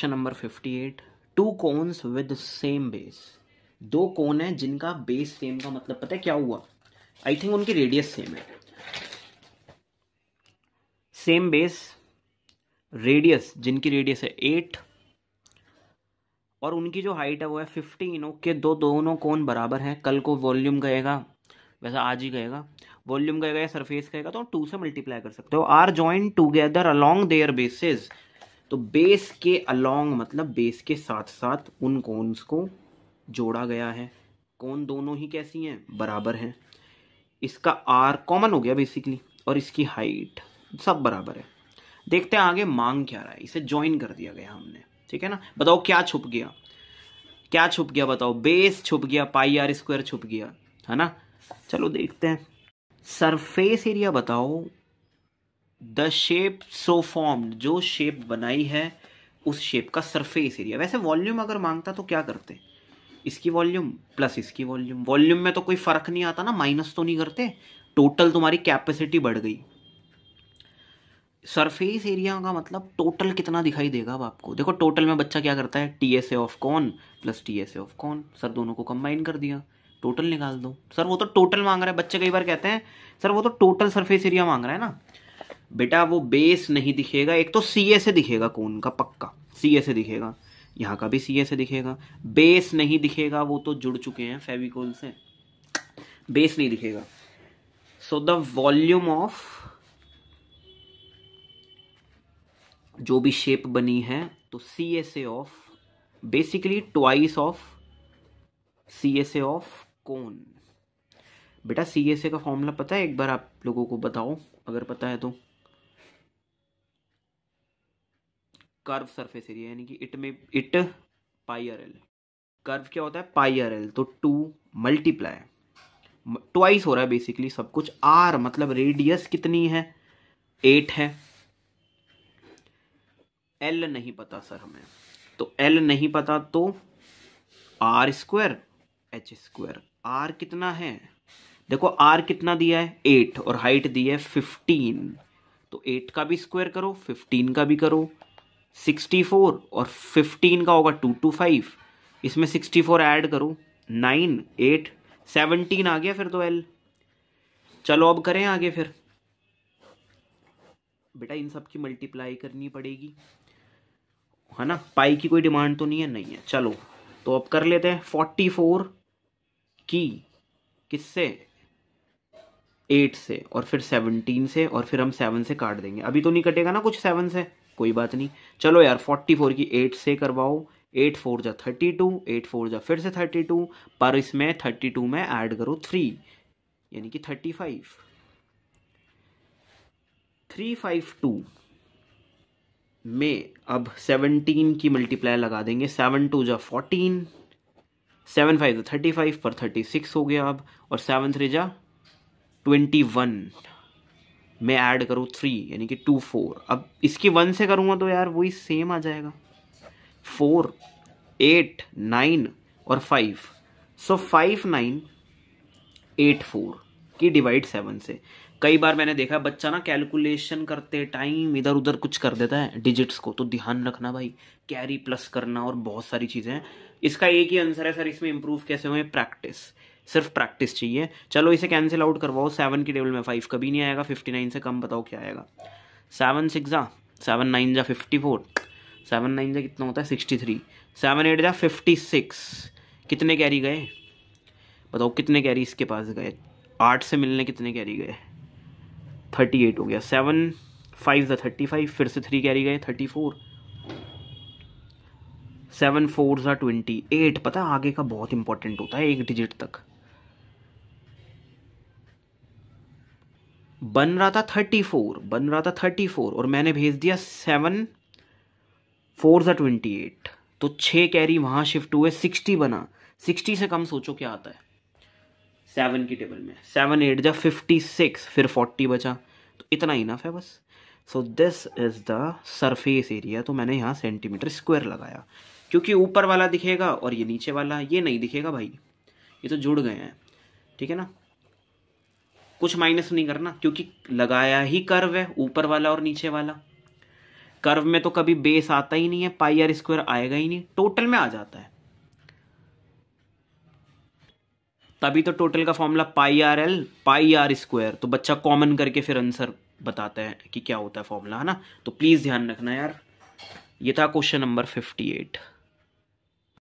question number 58 two cones with same base दो cone है जिनका बेस सेम का मतलब पता है क्या हुआ आई थिंक उनकी रेडियस सेम है सेम बेस रेडियस जिनकी रेडियस है एट और उनकी जो हाइट है वो है फिफ्टीन ओके दो दोनों कोन बराबर हैं कल को वॉल्यूम गएगा वैसा आज ही गएगा वॉल्यूम गएगा या सरफेस गएगा तो टू से मल्टीप्लाई कर सकते हो or join together along their bases तो बेस के अलोंग मतलब बेस के साथ साथ उन कोन्स को जोड़ा गया है कौन दोनों ही कैसी हैं बराबर हैं इसका आर कॉमन हो गया बेसिकली और इसकी हाइट सब बराबर है देखते हैं आगे मांग क्या रहा है इसे ज्वाइन कर दिया गया हमने ठीक है ना बताओ क्या छुप गया क्या छुप गया बताओ बेस छुप गया पाई आर स्क्वायर छुप गया है ना चलो देखते हैं सरफेस एरिया बताओ द शेप सो फॉर्म्ड जो शेप बनाई है उस शेप का सरफेस एरिया वैसे वॉल्यूम अगर मांगता तो क्या करते इसकी वॉल्यूम प्लस इसकी वॉल्यूम वॉल्यूम में तो कोई फ़र्क नहीं आता ना माइनस तो नहीं करते टोटल तुम्हारी कैपेसिटी बढ़ गई सरफेस एरिया का मतलब टोटल कितना दिखाई देगा अब आपको देखो टोटल में बच्चा क्या करता है T S A of cone plus T S A of cone sir दोनों को कंबाइन कर दिया टोटल निकाल दो सर वो तो टोटल मांग रहा है बच्चे कई बार कहते हैं सर वो तो टोटल सरफेस एरिया मांग रहा है ना बेटा वो बेस नहीं दिखेगा एक तो सी ए से दिखेगा कोन का पक्का सी ए से दिखेगा यहाँ का भी सी ए से दिखेगा बेस नहीं दिखेगा वो तो जुड़ चुके हैं फेविकोल से बेस नहीं दिखेगा सो द वॉल्यूम ऑफ जो भी शेप बनी है तो C S A of basically twice of C S A of cone बेटा सी एस ए का फॉर्मूला पता है एक बार आप लोगों को बताओ अगर पता है तो कर्व सरफेस एरिया यानी कि इट में it pi r l curve क्या होता है पाई आर एल तो टू मल्टीप्लाई ट्वाइस हो रहा है बेसिकली सब कुछ आर मतलब रेडियस कितनी है एट है एल नहीं पता सर हमें तो एल नहीं पता तो r square h square r कितना है देखो आर कितना दिया है एट और हाइट दी है फिफ्टीन तो एट का भी स्क्वायर करो फिफ्टीन का भी करो सिक्सटी फोर और फिफ्टीन का होगा टू टू फाइव इसमें सिक्सटी फोर ऐड करो नाइन एट सेवनटीन आ गया फिर तो एल चलो अब करें आगे फिर बेटा इन सब की मल्टीप्लाई करनी पड़ेगी है ना पाई की कोई डिमांड तो नहीं है नहीं है चलो तो अब कर लेते हैं फोर्टी फोर की किससे एट से और फिर सेवनटीन से और फिर हम सेवन से काट देंगे अभी तो नहीं कटेगा ना कुछ सेवन से कोई बात नहीं चलो यार फोर्टी फोर की एट से करवाओ एट फोर जा थर्टी टू एट फोर जा फिर से थर्टी टू पर इसमें थर्टी टू में ऐड करो थ्री यानी कि thirty five three five two में अब सेवनटीन की मल्टीप्लाई लगा देंगे सेवन टू जा फोर्टीन सेवन फाइव जा थर्टी फाइव पर थर्टी सिक्स हो गया अब और सेवन थ्री जा ट्वेंटी वन मैं ऐड करूँ थ्री यानी कि टू फोर अब इसकी वन से करूँगा तो यार वही सेम आ जाएगा फोर एट नाइन और five so five nine eight four की डिवाइड सेवन से कई बार मैंने देखा बच्चा ना कैलकुलेशन करते टाइम इधर उधर कुछ कर देता है डिजिट्स को तो ध्यान रखना भाई कैरी प्लस करना और बहुत सारी चीज़ें हैं इसका एक ही आंसर है सर इसमें इम्प्रूव कैसे हुए प्रैक्टिस सिर्फ प्रैक्टिस चाहिए चलो इसे कैंसिल आउट करवाओ सेवन की टेबल में फाइव कभी नहीं आएगा फिफ्टी नाइन से कम बताओ क्या आएगा सेवन सिक्स जा सेवन नाइन जा फिफ्टी फोर सेवन नाइन जा कितना होता है सिक्सटी थ्री सेवन एट जा फिफ्टी सिक्स कितने कैरी गए बताओ कितने कैरी इसके पास गए आठ से मिलने कितने कैरी गए थर्टी एट हो गया सेवन फाइव ज़ा थर्टी फाइव फिर से थ्री कैरी गए थर्टी फोर सेवन फोर ज़ा ट्वेंटी एट पता आगे का बहुत इंपॉर्टेंट होता है एक डिजिट तक बन रहा था थर्टी फोर बन रहा था थर्टी फोर और मैंने भेज दिया सेवन फोर ज़ा ट्वेंटी एट तो छः कैरी वहाँ शिफ्ट हुए सिक्सटी बना सिक्सटी से कम सोचो क्या आता है सेवन की टेबल में सेवन एट जा फिफ्टी सिक्स फिर फोर्टी बचा तो इतना ही नफ है बस so this is the surface area तो मैंने यहाँ सेंटीमीटर स्क्वायर लगाया क्योंकि ऊपर वाला दिखेगा और ये नीचे वाला ये नहीं दिखेगा भाई ये तो जुड़ गए हैं ठीक है ना कुछ माइनस नहीं करना क्योंकि लगाया ही कर्व है ऊपर वाला और नीचे वाला कर्व में तो कभी बेस आता ही नहीं है पाई आर स्क्वायर आएगा ही नहीं टोटल में आ जाता है तभी तो टोटल का formula pi r l pi r square तो बच्चा कॉमन करके फिर आंसर बताता है कि क्या होता है फॉर्मूला है ना तो प्लीज़ ध्यान रखना यार ये था क्वेश्चन नंबर फिफ्टी एट